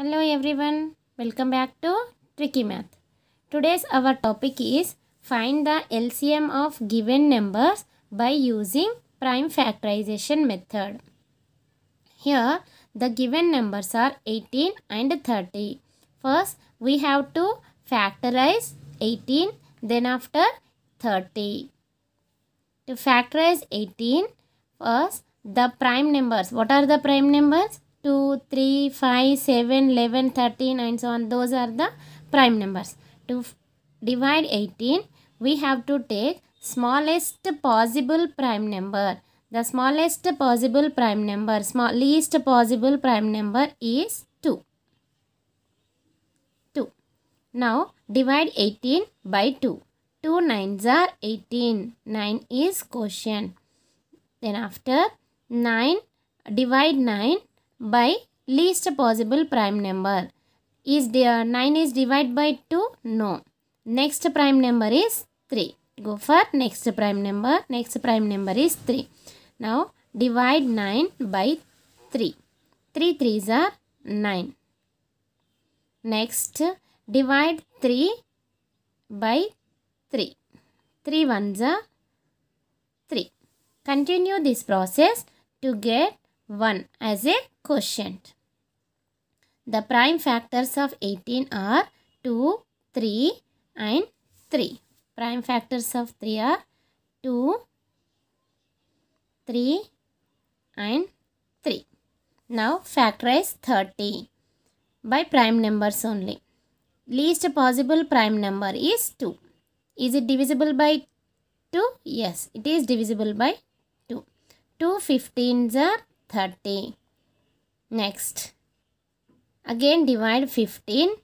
Hello everyone, welcome back to Tricky Math. Today's our topic is find the LCM of given numbers by using prime factorization method. Here the given numbers are 18 and 30. First we have to factorize 18 then after 30. To factorize 18 first the prime numbers. What are the prime numbers? 2, 3, 5, 7, 11, 13 and so on. Those are the prime numbers. To divide 18, we have to take smallest possible prime number. The smallest possible prime number, small, least possible prime number is 2. 2. Now divide 18 by 2. 2 nines are 18. 9 is quotient. Then after 9, divide 9 by least possible prime number. Is there 9 is divided by 2? No. Next prime number is 3. Go for next prime number. Next prime number is 3. Now divide 9 by 3. 3 3s are 9. Next divide 3 by 3. 3 1s are 3. Continue this process to get 1 as a quotient. The prime factors of 18 are 2, 3 and 3. Prime factors of 3 are 2, 3 and 3. Now factorize 30 by prime numbers only. Least possible prime number is 2. Is it divisible by 2? Yes, it is divisible by 2. 2 15s are 30. Next, again divide 15.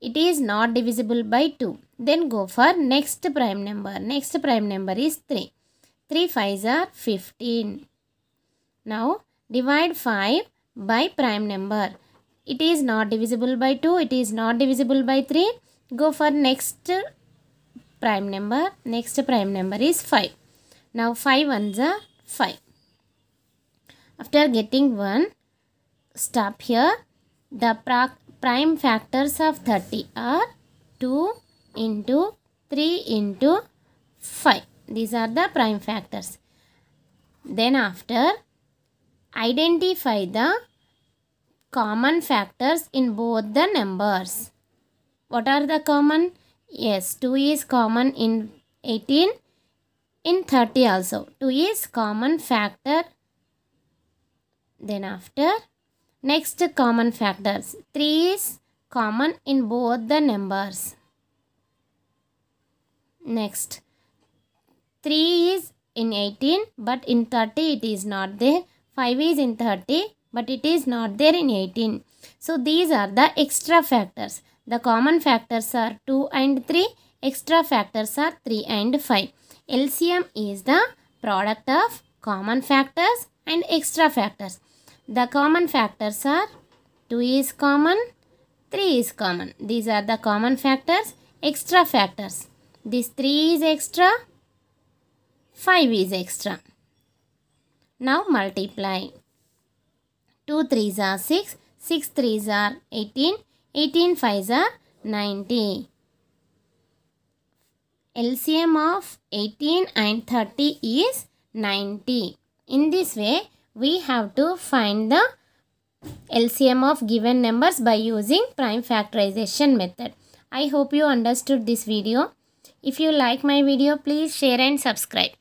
It is not divisible by 2. Then go for next prime number. Next prime number is 3. 3 5s are 15. Now, divide 5 by prime number. It is not divisible by 2. It is not divisible by 3. Go for next prime number. Next prime number is 5. Now 5 ones are 5. After getting 1, stop here. The prime factors of 30 are 2 into 3 into 5. These are the prime factors. Then after, identify the common factors in both the numbers. What are the common? Yes, 2 is common in 18, in 30 also. 2 is common factor then after, next common factors. 3 is common in both the numbers. Next, 3 is in 18 but in 30 it is not there. 5 is in 30 but it is not there in 18. So these are the extra factors. The common factors are 2 and 3. Extra factors are 3 and 5. LCM is the product of common factors and extra factors. The common factors are 2 is common, 3 is common. These are the common factors. Extra factors. This 3 is extra, 5 is extra. Now multiply. 2 3s are 6, 6 3s are 18, 18 5s are 90. LCM of 18 and 30 is 90. In this way, we have to find the LCM of given numbers by using prime factorization method. I hope you understood this video. If you like my video, please share and subscribe.